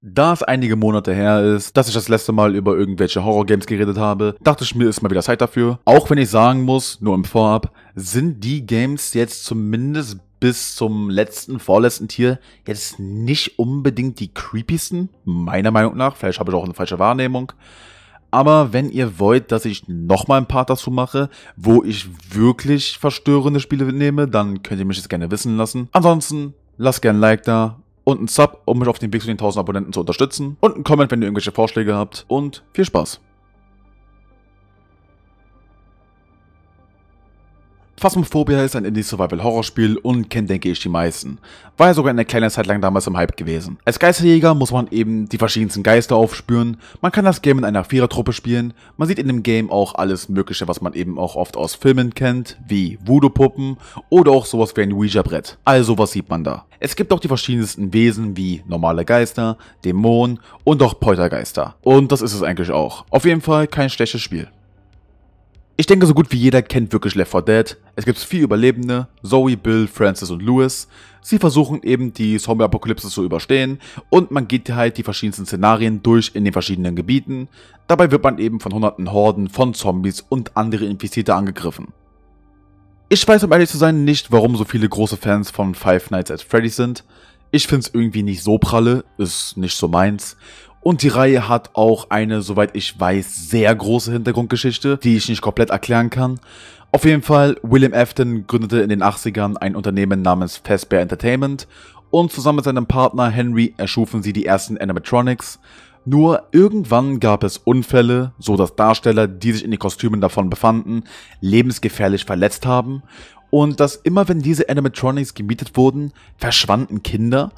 Da es einige Monate her ist, dass ich das letzte Mal über irgendwelche Horrorgames geredet habe, dachte ich mir, ist mal wieder Zeit dafür. Auch wenn ich sagen muss, nur im Vorab, sind die Games jetzt zumindest bis zum letzten, vorletzten Tier jetzt nicht unbedingt die creepiesten, meiner Meinung nach. Vielleicht habe ich auch eine falsche Wahrnehmung. Aber wenn ihr wollt, dass ich nochmal ein paar dazu mache, wo ich wirklich verstörende Spiele nehme, dann könnt ihr mich das gerne wissen lassen. Ansonsten, lasst gerne ein Like da und einen Sub, um mich auf dem Weg zu den 1000 Abonnenten zu unterstützen und einen Comment, wenn ihr irgendwelche Vorschläge habt und viel Spaß. Phasmophobia ist ein Indie-Survival-Horrorspiel und kennt, denke ich, die meisten. War ja sogar eine kleine Zeit lang damals im Hype gewesen. Als Geisterjäger muss man eben die verschiedensten Geister aufspüren, man kann das Game in einer Vierertruppe spielen, man sieht in dem Game auch alles mögliche, was man eben auch oft aus Filmen kennt, wie Voodoo-Puppen oder auch sowas wie ein Ouija-Brett. Also was sieht man da? Es gibt auch die verschiedensten Wesen wie normale Geister, Dämonen und auch Poltergeister. Und das ist es eigentlich auch. Auf jeden Fall kein schlechtes Spiel. Ich denke, so gut wie jeder kennt wirklich Left 4 Dead. Es gibt vier Überlebende, Zoe, Bill, Francis und Louis. Sie versuchen eben die Zombie-Apokalypse zu überstehen und man geht halt die verschiedensten Szenarien durch in den verschiedenen Gebieten. Dabei wird man eben von hunderten Horden von Zombies und andere Infizierte angegriffen. Ich weiß, um ehrlich zu sein, nicht, warum so viele große Fans von Five Nights at Freddy's sind. Ich find's irgendwie nicht so pralle, ist nicht so meins. Und die Reihe hat auch eine, soweit ich weiß, sehr große Hintergrundgeschichte, die ich nicht komplett erklären kann. Auf jeden Fall, William Afton gründete in den 80ern ein Unternehmen namens Fazbear Entertainment und zusammen mit seinem Partner Henry erschufen sie die ersten Animatronics. Nur irgendwann gab es Unfälle, so dass Darsteller, die sich in den Kostümen davon befanden, lebensgefährlich verletzt haben und dass immer wenn diese Animatronics gemietet wurden, verschwanden Kinder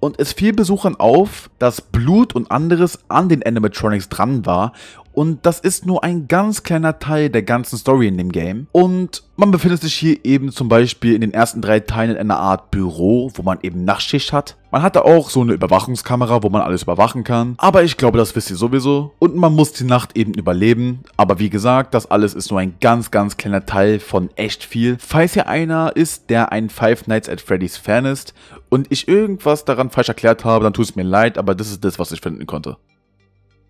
und es fiel Besuchern auf, dass Blut und anderes an den Animatronics dran war und das ist nur ein ganz kleiner Teil der ganzen Story in dem Game. Und man befindet sich hier eben zum Beispiel in den ersten drei Teilen in einer Art Büro, wo man eben Nachtschicht hat. Man hatte auch so eine Überwachungskamera, wo man alles überwachen kann. Aber ich glaube, das wisst ihr sowieso. Und man muss die Nacht eben überleben. Aber wie gesagt, das alles ist nur ein ganz, ganz kleiner Teil von echt viel. Falls hier einer ist, der ein Five Nights at Freddy's Fan ist und ich irgendwas daran falsch erklärt habe, dann tut es mir leid, aber das ist das, was ich finden konnte.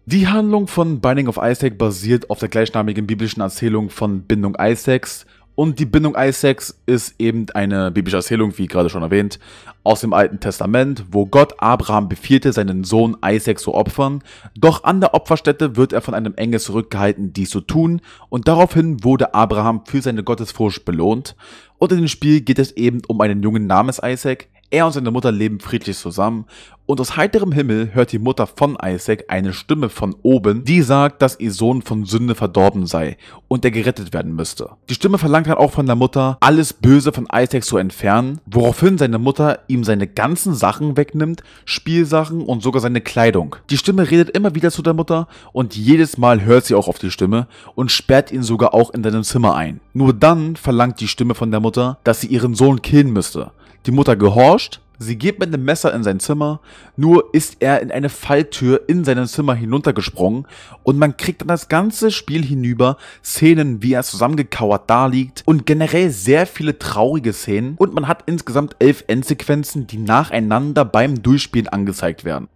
Die Handlung von Binding of Isaac basiert auf der gleichnamigen biblischen Erzählung von Bindung Isaacs und die Bindung Isaacs ist eben eine biblische Erzählung, wie gerade schon erwähnt, aus dem Alten Testament, wo Gott Abraham befehlte, seinen Sohn Isaac zu opfern. Doch an der Opferstätte wird er von einem Engel zurückgehalten, dies zu tun, und daraufhin wurde Abraham für seine Gottesfurcht belohnt. Und in dem Spiel geht es eben um einen jungen namens Isaac, er und seine Mutter leben friedlich zusammen und aus heiterem Himmel hört die Mutter von Isaac eine Stimme von oben, die sagt, dass ihr Sohn von Sünde verdorben sei und er gerettet werden müsste. Die Stimme verlangt dann auch von der Mutter, alles Böse von Isaac zu entfernen, woraufhin seine Mutter ihm seine ganzen Sachen wegnimmt, Spielsachen und sogar seine Kleidung. Die Stimme redet immer wieder zu der Mutter und jedes Mal hört sie auch auf die Stimme und sperrt ihn sogar auch in seinem Zimmer ein. Nur dann verlangt die Stimme von der Mutter, dass sie ihren Sohn killen müsste. Die Mutter gehorcht, sie geht mit dem Messer in sein Zimmer, nur ist er in eine Falltür in seinem Zimmer hinuntergesprungen und man kriegt dann das ganze Spiel hinüber Szenen, wie er zusammengekauert da liegt und generell sehr viele traurige Szenen und man hat insgesamt elf Endsequenzen, die nacheinander beim Durchspielen angezeigt werden.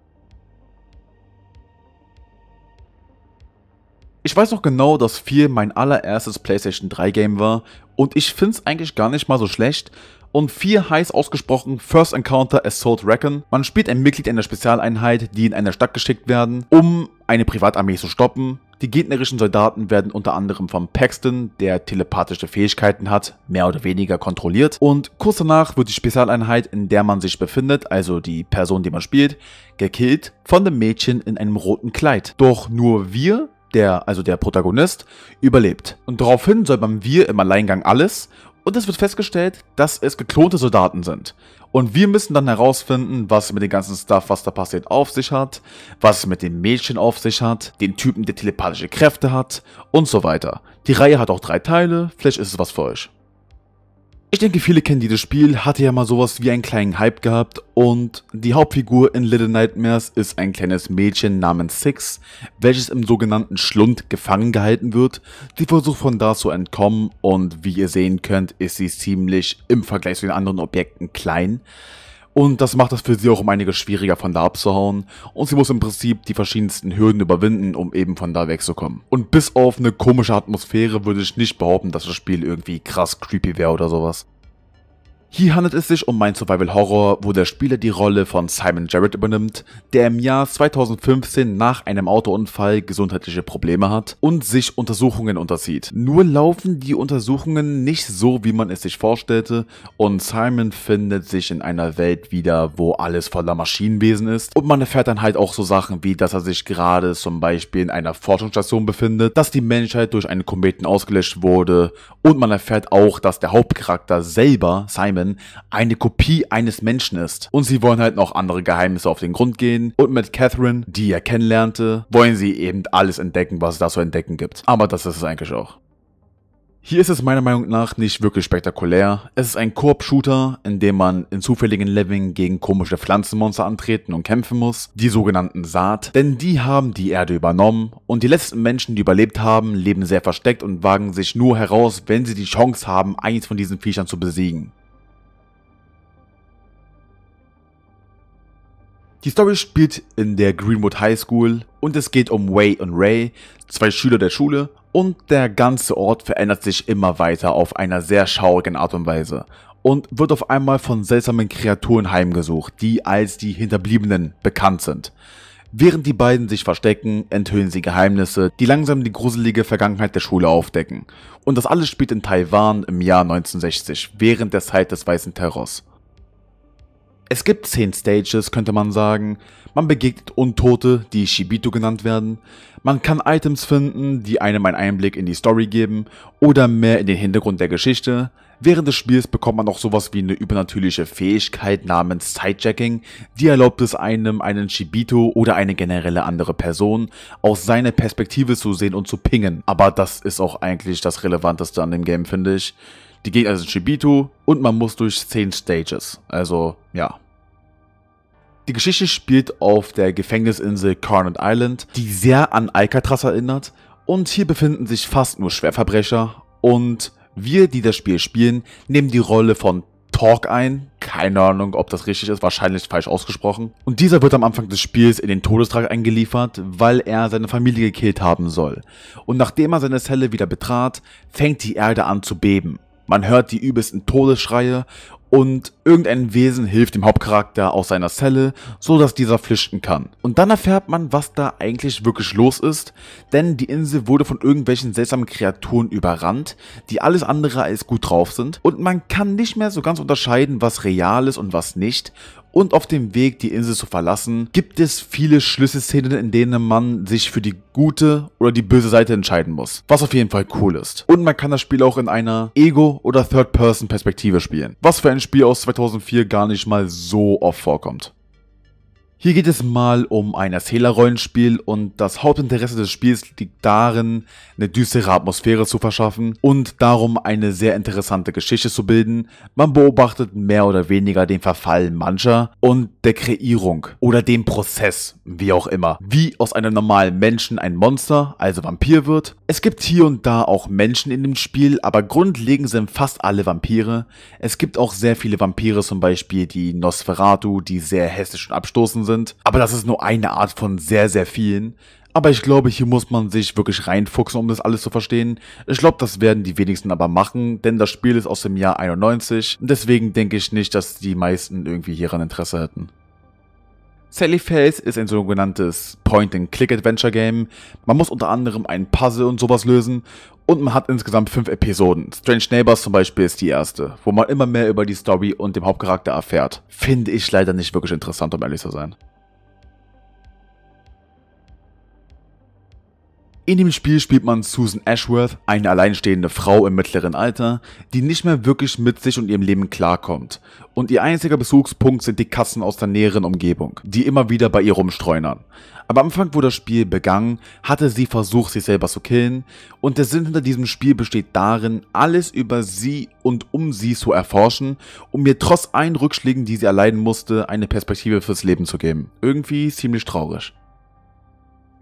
Ich weiß noch genau, dass 4 mein allererstes PlayStation 3 Game war und ich finde es eigentlich gar nicht mal so schlecht und vier heiß ausgesprochen First Encounter Assault Reckon. Man spielt ein Mitglied einer Spezialeinheit, die in eine Stadt geschickt werden, um eine Privatarmee zu stoppen. Die gegnerischen Soldaten werden unter anderem von Paxton, der telepathische Fähigkeiten hat, mehr oder weniger kontrolliert. Und kurz danach wird die Spezialeinheit, in der man sich befindet, also die Person, die man spielt, gekillt von dem Mädchen in einem roten Kleid. Doch nur wir, der, also der Protagonist, überlebt. Und daraufhin säubern wir im Alleingang alles und es wird festgestellt, dass es geklonte Soldaten sind. Und wir müssen dann herausfinden, was mit dem ganzen Stuff, was da passiert, auf sich hat, was mit dem Mädchen auf sich hat, den Typen, der telepathische Kräfte hat und so weiter. Die Reihe hat auch drei Teile, vielleicht ist es was für euch. Ich denke, viele kennen dieses Spiel, hatte ja mal sowas wie einen kleinen Hype gehabt und die Hauptfigur in Little Nightmares ist ein kleines Mädchen namens Six, welches im sogenannten Schlund gefangen gehalten wird. Sie versucht von da zu entkommen und wie ihr sehen könnt, ist sie ziemlich im Vergleich zu den anderen Objekten klein. Und das macht es für sie auch um einiges schwieriger von da abzuhauen und sie muss im Prinzip die verschiedensten Hürden überwinden, um eben von da wegzukommen. Und bis auf eine komische Atmosphäre würde ich nicht behaupten, dass das Spiel irgendwie krass creepy wäre oder sowas. Hier handelt es sich um mein Survival Horror, wo der Spieler die Rolle von Simon Jarrett übernimmt, der im Jahr 2015 nach einem Autounfall gesundheitliche Probleme hat und sich Untersuchungen unterzieht. Nur laufen die Untersuchungen nicht so, wie man es sich vorstellte und Simon findet sich in einer Welt wieder, wo alles voller Maschinenwesen ist und man erfährt dann halt auch so Sachen wie, dass er sich gerade zum Beispiel in einer Forschungsstation befindet, dass die Menschheit durch einen Kometen ausgelöscht wurde und man erfährt auch, dass der Hauptcharakter selber, Simon, Simon eine Kopie eines Menschen ist. Und sie wollen halt noch andere Geheimnisse auf den Grund gehen. Und mit Catherine, die er kennenlernte, wollen sie eben alles entdecken, was es da zu entdecken gibt. Aber das ist es eigentlich auch. Hier ist es meiner Meinung nach nicht wirklich spektakulär. Es ist ein Koop-Shooter, in dem man in zufälligen Leveln gegen komische Pflanzenmonster antreten und kämpfen muss, die sogenannten Saat, denn die haben die Erde übernommen und die letzten Menschen, die überlebt haben, leben sehr versteckt und wagen sich nur heraus, wenn sie die Chance haben, eins von diesen Viechern zu besiegen. Die Story spielt in der Greenwood High School und es geht um Way und Ray, zwei Schüler der Schule und der ganze Ort verändert sich immer weiter auf einer sehr schaurigen Art und Weise und wird auf einmal von seltsamen Kreaturen heimgesucht, die als die Hinterbliebenen bekannt sind. Während die beiden sich verstecken, enthüllen sie Geheimnisse, die langsam die gruselige Vergangenheit der Schule aufdecken. Und das alles spielt in Taiwan im Jahr 1960, während der Zeit des Weißen Terrors. Es gibt 10 Stages, könnte man sagen. Man begegnet Untote, die Shibito genannt werden. Man kann Items finden, die einem einen Einblick in die Story geben oder mehr in den Hintergrund der Geschichte. Während des Spiels bekommt man auch sowas wie eine übernatürliche Fähigkeit namens Sidejacking, die erlaubt es einem, einen Shibito oder eine generelle andere Person aus seiner Perspektive zu sehen und zu pingen. Aber das ist auch eigentlich das Relevanteste an dem Game, finde ich. Die Gegner sind Shibito und man muss durch 10 Stages. Also, ja. Die Geschichte spielt auf der Gefängnisinsel Carnot Island, die sehr an Alcatraz erinnert. Und hier befinden sich fast nur Schwerverbrecher. Und wir, die das Spiel spielen, nehmen die Rolle von Talk ein. Keine Ahnung, ob das richtig ist, wahrscheinlich falsch ausgesprochen. Und dieser wird am Anfang des Spiels in den Todestrag eingeliefert, weil er seine Familie gekillt haben soll. Und nachdem er seine Zelle wieder betrat, fängt die Erde an zu beben man hört die übelsten Todesschreie und irgendein Wesen hilft dem Hauptcharakter aus seiner Zelle, so dass dieser flüchten kann. Und dann erfährt man, was da eigentlich wirklich los ist, denn die Insel wurde von irgendwelchen seltsamen Kreaturen überrannt, die alles andere als gut drauf sind und man kann nicht mehr so ganz unterscheiden, was real ist und was nicht und auf dem Weg, die Insel zu verlassen, gibt es viele Schlüsselszenen, in denen man sich für die gute oder die böse Seite entscheiden muss. Was auf jeden Fall cool ist. Und man kann das Spiel auch in einer Ego- oder Third-Person-Perspektive spielen. Was für ein Spiel aus 2004 gar nicht mal so oft vorkommt. Hier geht es mal um ein Erzählerrollenspiel und das Hauptinteresse des Spiels liegt darin, eine düstere Atmosphäre zu verschaffen und darum eine sehr interessante Geschichte zu bilden. Man beobachtet mehr oder weniger den Verfall mancher und der Kreierung oder den Prozess, wie auch immer, wie aus einem normalen Menschen ein Monster, also Vampir wird. Es gibt hier und da auch Menschen in dem Spiel, aber grundlegend sind fast alle Vampire. Es gibt auch sehr viele Vampire, zum Beispiel die Nosferatu, die sehr hässlich und abstoßen sind sind. Aber das ist nur eine Art von sehr, sehr vielen. Aber ich glaube, hier muss man sich wirklich reinfuchsen, um das alles zu verstehen. Ich glaube, das werden die wenigsten aber machen, denn das Spiel ist aus dem Jahr 91. Deswegen denke ich nicht, dass die meisten irgendwie hieran Interesse hätten. Sally Face ist ein sogenanntes Point-and-Click-Adventure-Game. Man muss unter anderem ein Puzzle und sowas lösen und man hat insgesamt fünf Episoden. Strange Neighbors zum Beispiel ist die erste, wo man immer mehr über die Story und den Hauptcharakter erfährt. Finde ich leider nicht wirklich interessant, um ehrlich zu sein. In dem Spiel spielt man Susan Ashworth, eine alleinstehende Frau im mittleren Alter, die nicht mehr wirklich mit sich und ihrem Leben klarkommt. Und ihr einziger Bezugspunkt sind die Katzen aus der näheren Umgebung, die immer wieder bei ihr rumstreunern. Am Anfang, wo das Spiel begann, hatte sie versucht, sich selber zu killen, und der Sinn hinter diesem Spiel besteht darin, alles über sie und um sie zu erforschen, um ihr trotz allen Rückschlägen, die sie erleiden musste, eine Perspektive fürs Leben zu geben. Irgendwie ziemlich traurig.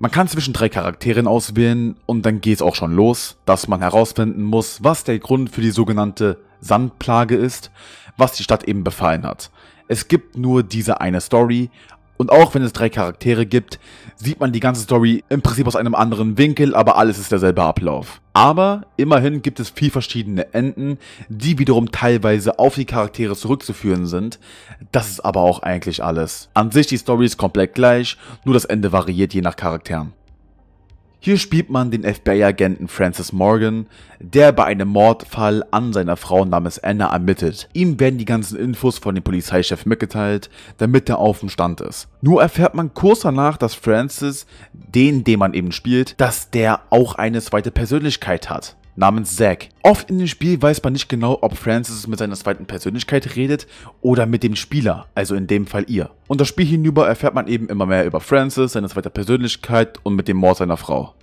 Man kann zwischen drei Charakteren auswählen und dann geht's auch schon los, dass man herausfinden muss, was der Grund für die sogenannte Sandplage ist, was die Stadt eben befallen hat. Es gibt nur diese eine Story und auch wenn es drei Charaktere gibt, sieht man die ganze Story im Prinzip aus einem anderen Winkel, aber alles ist derselbe Ablauf. Aber immerhin gibt es vier verschiedene Enden, die wiederum teilweise auf die Charaktere zurückzuführen sind. Das ist aber auch eigentlich alles. An sich die Story ist komplett gleich, nur das Ende variiert je nach Charakteren. Hier spielt man den FBI-Agenten Francis Morgan, der bei einem Mordfall an seiner Frau namens Anna ermittelt. Ihm werden die ganzen Infos von dem Polizeichef mitgeteilt, damit er auf dem Stand ist. Nur erfährt man kurz danach, dass Francis, den, den man eben spielt, dass der auch eine zweite Persönlichkeit hat namens Zack. Oft in dem Spiel weiß man nicht genau, ob Francis mit seiner zweiten Persönlichkeit redet oder mit dem Spieler, also in dem Fall ihr. Und das Spiel hinüber erfährt man eben immer mehr über Francis, seine zweite Persönlichkeit und mit dem Mord seiner Frau.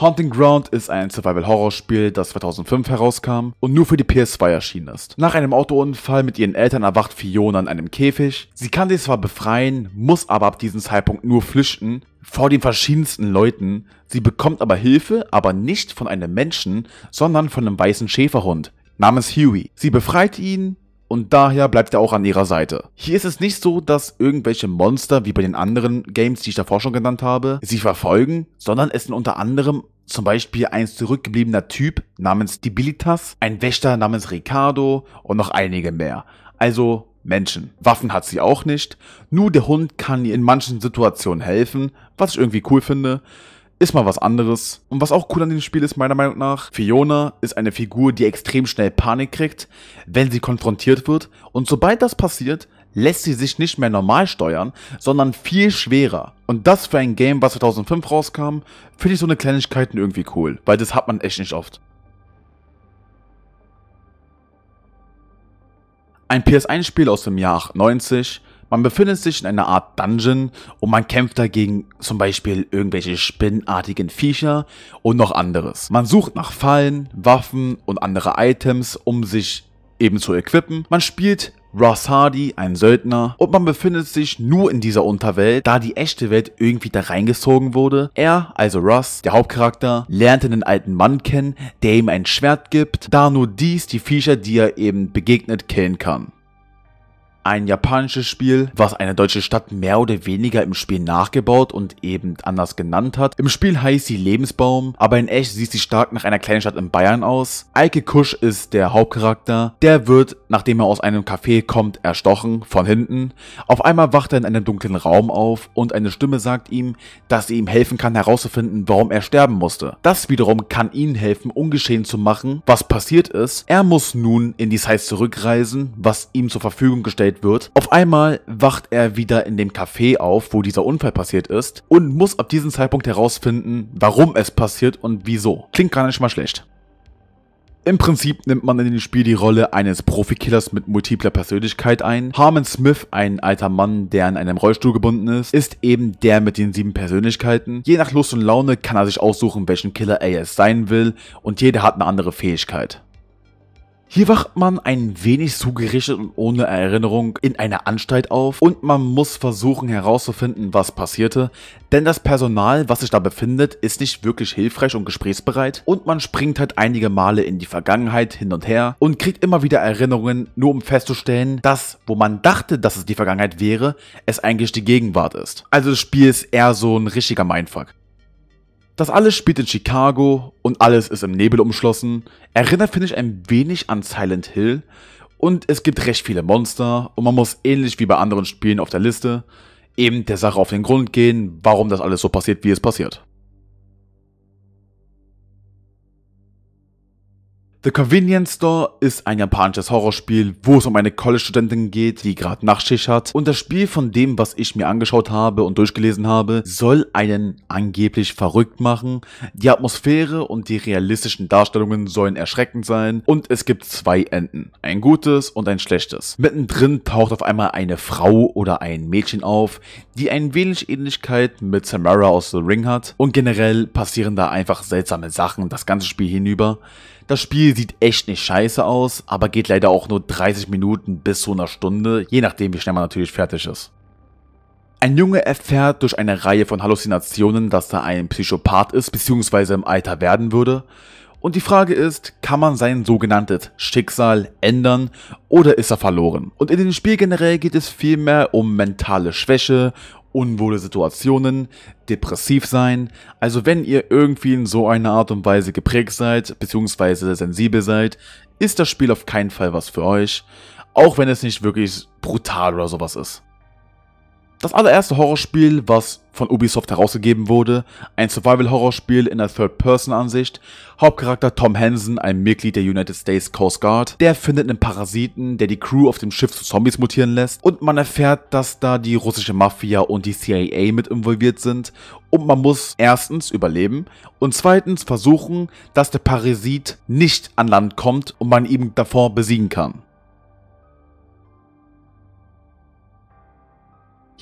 Haunting Ground ist ein Survival-Horror-Spiel, das 2005 herauskam und nur für die PS2 erschienen ist. Nach einem Autounfall mit ihren Eltern erwacht Fiona in einem Käfig. Sie kann sich zwar befreien, muss aber ab diesem Zeitpunkt nur flüchten, vor den verschiedensten Leuten. Sie bekommt aber Hilfe, aber nicht von einem Menschen, sondern von einem weißen Schäferhund namens Huey. Sie befreit ihn, und daher bleibt er auch an ihrer Seite. Hier ist es nicht so, dass irgendwelche Monster, wie bei den anderen Games, die ich davor schon genannt habe, sie verfolgen, sondern es sind unter anderem zum Beispiel ein zurückgebliebener Typ namens Dibilitas, ein Wächter namens Ricardo und noch einige mehr. Also Menschen. Waffen hat sie auch nicht, nur der Hund kann ihr in manchen Situationen helfen, was ich irgendwie cool finde. Ist mal was anderes. Und was auch cool an dem Spiel ist, meiner Meinung nach, Fiona ist eine Figur, die extrem schnell Panik kriegt, wenn sie konfrontiert wird. Und sobald das passiert, lässt sie sich nicht mehr normal steuern, sondern viel schwerer. Und das für ein Game, was 2005 rauskam, finde ich so eine Kleinigkeiten irgendwie cool, weil das hat man echt nicht oft. Ein PS1-Spiel aus dem Jahr 98, man befindet sich in einer Art Dungeon und man kämpft dagegen zum Beispiel irgendwelche spinnartigen Viecher und noch anderes. Man sucht nach Fallen, Waffen und andere Items, um sich eben zu equippen. Man spielt Ross Hardy, ein Söldner, und man befindet sich nur in dieser Unterwelt, da die echte Welt irgendwie da reingezogen wurde. Er, also Ross, der Hauptcharakter, lernt einen alten Mann kennen, der ihm ein Schwert gibt, da nur dies die Viecher, die er eben begegnet, killen kann ein japanisches Spiel, was eine deutsche Stadt mehr oder weniger im Spiel nachgebaut und eben anders genannt hat. Im Spiel heißt sie Lebensbaum, aber in echt sieht sie stark nach einer kleinen Stadt in Bayern aus. Eike Kusch ist der Hauptcharakter. Der wird, nachdem er aus einem Café kommt, erstochen, von hinten. Auf einmal wacht er in einem dunklen Raum auf und eine Stimme sagt ihm, dass sie ihm helfen kann herauszufinden, warum er sterben musste. Das wiederum kann ihnen helfen, ungeschehen zu machen, was passiert ist. Er muss nun in die Size zurückreisen, was ihm zur Verfügung gestellt gerettet wird. Auf einmal wacht er wieder in dem Café auf, wo dieser Unfall passiert ist und muss ab diesem Zeitpunkt herausfinden, warum es passiert und wieso. Klingt gar nicht mal schlecht. Im Prinzip nimmt man in dem Spiel die Rolle eines Profikillers mit multipler Persönlichkeit ein. Harmon Smith, ein alter Mann, der an einem Rollstuhl gebunden ist, ist eben der mit den sieben Persönlichkeiten. Je nach Lust und Laune kann er sich aussuchen, welchen Killer er jetzt sein will und jeder hat eine andere Fähigkeit. Hier wacht man ein wenig zugerichtet und ohne Erinnerung in einer Anstalt auf und man muss versuchen herauszufinden, was passierte, denn das Personal, was sich da befindet, ist nicht wirklich hilfreich und gesprächsbereit und man springt halt einige Male in die Vergangenheit hin und her und kriegt immer wieder Erinnerungen, nur um festzustellen, dass, wo man dachte, dass es die Vergangenheit wäre, es eigentlich die Gegenwart ist. Also das Spiel ist eher so ein richtiger Mindfuck. Das alles spielt in Chicago und alles ist im Nebel umschlossen, erinnert finde ich ein wenig an Silent Hill und es gibt recht viele Monster und man muss ähnlich wie bei anderen Spielen auf der Liste eben der Sache auf den Grund gehen, warum das alles so passiert, wie es passiert. The Convenience Store ist ein japanisches Horrorspiel, wo es um eine College-Studentin geht, die gerade Nachtschicht hat. Und das Spiel von dem, was ich mir angeschaut habe und durchgelesen habe, soll einen angeblich verrückt machen. Die Atmosphäre und die realistischen Darstellungen sollen erschreckend sein. Und es gibt zwei Enden, ein gutes und ein schlechtes. Mittendrin taucht auf einmal eine Frau oder ein Mädchen auf, die ein wenig Ähnlichkeit mit Samara aus The Ring hat. Und generell passieren da einfach seltsame Sachen das ganze Spiel hinüber. Das Spiel sieht echt nicht scheiße aus, aber geht leider auch nur 30 Minuten bis zu einer Stunde, je nachdem wie schnell man natürlich fertig ist. Ein Junge erfährt durch eine Reihe von Halluzinationen, dass er ein Psychopath ist bzw. im Alter werden würde. Und die Frage ist, kann man sein sogenanntes Schicksal ändern oder ist er verloren? Und in dem Spiel generell geht es vielmehr um mentale Schwäche, unwohle Situationen, depressiv sein. Also wenn ihr irgendwie in so einer Art und Weise geprägt seid, beziehungsweise sensibel seid, ist das Spiel auf keinen Fall was für euch. Auch wenn es nicht wirklich brutal oder sowas ist. Das allererste Horrorspiel, was von Ubisoft herausgegeben wurde, ein Survival-Horrorspiel in der Third-Person-Ansicht, Hauptcharakter Tom Hansen, ein Mitglied der United States Coast Guard, der findet einen Parasiten, der die Crew auf dem Schiff zu Zombies mutieren lässt und man erfährt, dass da die russische Mafia und die CIA mit involviert sind und man muss erstens überleben und zweitens versuchen, dass der Parasit nicht an Land kommt und man ihn davor besiegen kann.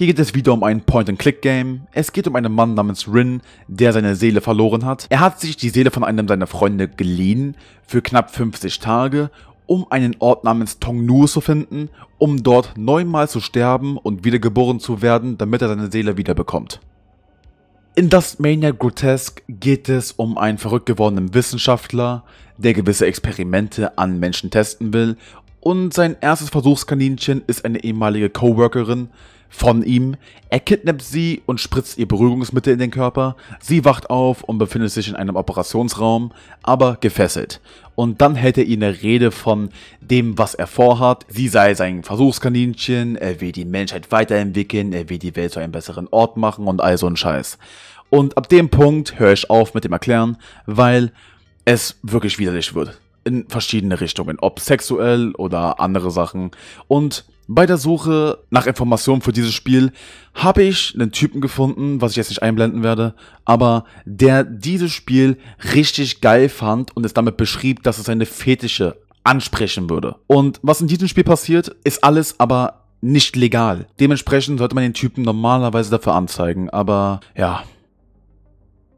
Hier geht es wieder um ein Point-and-Click-Game. Es geht um einen Mann namens Rin, der seine Seele verloren hat. Er hat sich die Seele von einem seiner Freunde geliehen für knapp 50 Tage, um einen Ort namens Tongnu zu finden, um dort neunmal zu sterben und wiedergeboren zu werden, damit er seine Seele wiederbekommt. In Dustmania Grotesque geht es um einen verrückt gewordenen Wissenschaftler, der gewisse Experimente an Menschen testen will und sein erstes Versuchskaninchen ist eine ehemalige Coworkerin, von ihm. Er kidnappt sie und spritzt ihr Beruhigungsmittel in den Körper. Sie wacht auf und befindet sich in einem Operationsraum, aber gefesselt. Und dann hält er ihr eine Rede von dem, was er vorhat. Sie sei sein Versuchskaninchen, er will die Menschheit weiterentwickeln, er will die Welt zu einem besseren Ort machen und all so ein Scheiß. Und ab dem Punkt höre ich auf mit dem Erklären, weil es wirklich widerlich wird in verschiedene Richtungen, ob sexuell oder andere Sachen. Und bei der Suche nach Informationen für dieses Spiel habe ich einen Typen gefunden, was ich jetzt nicht einblenden werde, aber der dieses Spiel richtig geil fand und es damit beschrieb, dass es seine Fetische ansprechen würde. Und was in diesem Spiel passiert, ist alles aber nicht legal. Dementsprechend sollte man den Typen normalerweise dafür anzeigen, aber ja,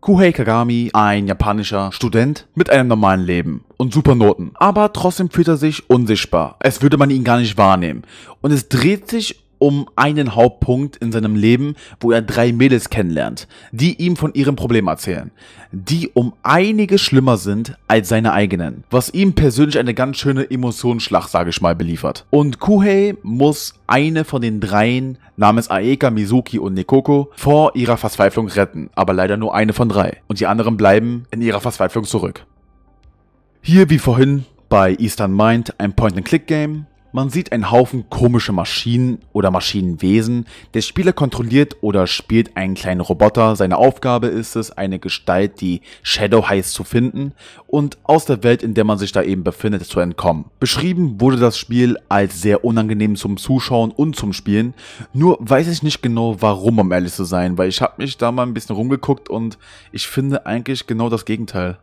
Kuhei Kagami, ein japanischer Student mit einem normalen Leben und super Noten. Aber trotzdem fühlt er sich unsichtbar, als würde man ihn gar nicht wahrnehmen. Und es dreht sich um einen Hauptpunkt in seinem Leben, wo er drei Mädels kennenlernt, die ihm von ihrem Problem erzählen, die um einige schlimmer sind als seine eigenen, was ihm persönlich eine ganz schöne Emotionsschlacht, sage ich mal, beliefert. Und Kuhei muss eine von den dreien namens Aeka, Mizuki und Nekoko vor ihrer Verzweiflung retten, aber leider nur eine von drei. Und die anderen bleiben in ihrer Verzweiflung zurück. Hier wie vorhin bei Eastern Mind ein Point-and-Click-Game, man sieht einen Haufen komische Maschinen oder Maschinenwesen. Der Spieler kontrolliert oder spielt einen kleinen Roboter. Seine Aufgabe ist es, eine Gestalt, die Shadow heißt, zu finden und aus der Welt, in der man sich da eben befindet, zu entkommen. Beschrieben wurde das Spiel als sehr unangenehm zum Zuschauen und zum Spielen. Nur weiß ich nicht genau, warum, um ehrlich zu sein, weil ich habe mich da mal ein bisschen rumgeguckt und ich finde eigentlich genau das Gegenteil.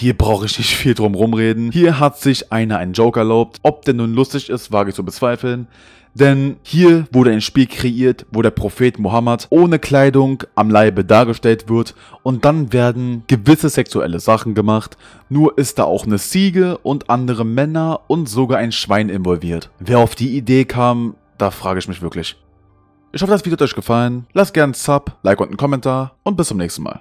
Hier brauche ich nicht viel drum rumreden. Hier hat sich einer einen Joke erlaubt. Ob der nun lustig ist, wage ich zu bezweifeln. Denn hier wurde ein Spiel kreiert, wo der Prophet Mohammed ohne Kleidung am Leibe dargestellt wird und dann werden gewisse sexuelle Sachen gemacht, nur ist da auch eine Ziege und andere Männer und sogar ein Schwein involviert. Wer auf die Idee kam, da frage ich mich wirklich. Ich hoffe, das Video hat euch gefallen. Lasst gerne ein Sub, Like und einen Kommentar und bis zum nächsten Mal.